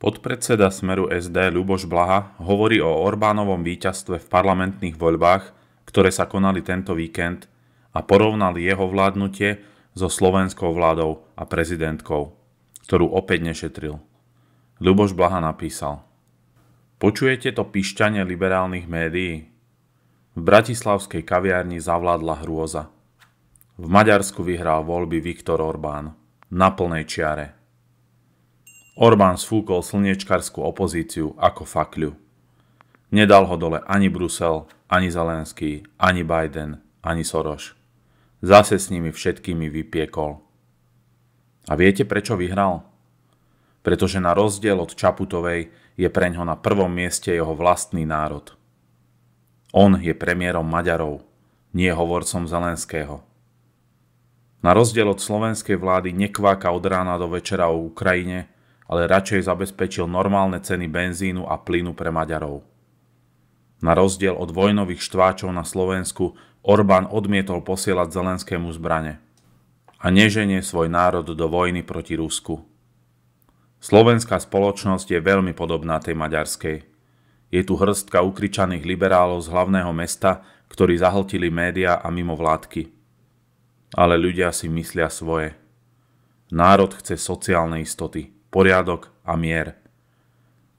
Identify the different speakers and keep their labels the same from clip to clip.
Speaker 1: Podpredseda Smeru SD Ľuboš Blaha hovorí o Orbánovom víťazstve v parlamentných voľbách, ktoré sa konali tento víkend a porovnal jeho vládnutie so slovenskou vládou a prezidentkou, ktorú opäť nešetril. Ľuboš Blaha napísal Počujete to pišťanie liberálnych médií? V bratislavskej kaviarni zavládla hrôza. V Maďarsku vyhral voľby Viktor Orbán na plnej čiare. Orbán sfúkol slniečkarskú opozíciu ako fakľu. Nedal ho dole ani Brusel, ani Zelenský, ani Biden, ani Soros. Zase s nimi všetkými vypiekol. A viete, prečo vyhral? Pretože na rozdiel od Čaputovej je ňo na prvom mieste jeho vlastný národ. On je premiérom Maďarov, nie hovorcom Zelenského. Na rozdiel od slovenskej vlády nekváka od rána do večera o Ukrajine, ale radšej zabezpečil normálne ceny benzínu a plynu pre Maďarov. Na rozdiel od vojnových štváčov na Slovensku, Orbán odmietol posielať Zelenskému zbrane a neženie svoj národ do vojny proti Rusku. Slovenská spoločnosť je veľmi podobná tej maďarskej. Je tu hrstka ukričaných liberálov z hlavného mesta, ktorí zahltili médiá a mimovládky. Ale ľudia si myslia svoje. Národ chce sociálne istoty poriadok a mier.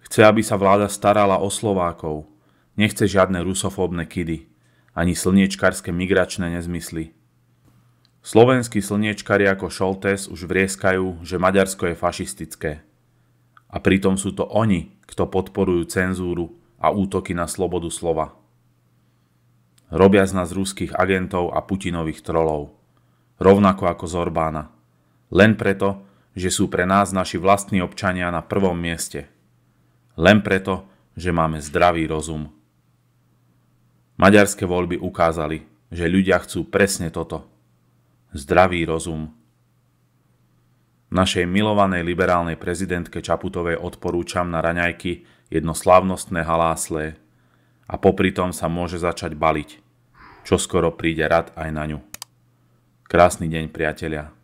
Speaker 1: Chce, aby sa vláda starala o Slovákov. Nechce žiadne rusofóbne kidy, ani slniečkarské migračné nezmysly. Slovenskí slniečkari ako Šoltes už vrieskajú, že Maďarsko je fašistické. A pritom sú to oni, kto podporujú cenzúru a útoky na slobodu slova. Robia z nás ruských agentov a Putinových trolov. Rovnako ako Orbána. Len preto, že sú pre nás naši vlastní občania na prvom mieste. Len preto, že máme zdravý rozum. Maďarské voľby ukázali, že ľudia chcú presne toto. Zdravý rozum. Našej milovanej liberálnej prezidentke Čaputovej odporúčam na raňajky jedno slávnostné haláslé a popri tom sa môže začať baliť. Čo skoro príde rad aj na ňu. Krásny deň, priatelia.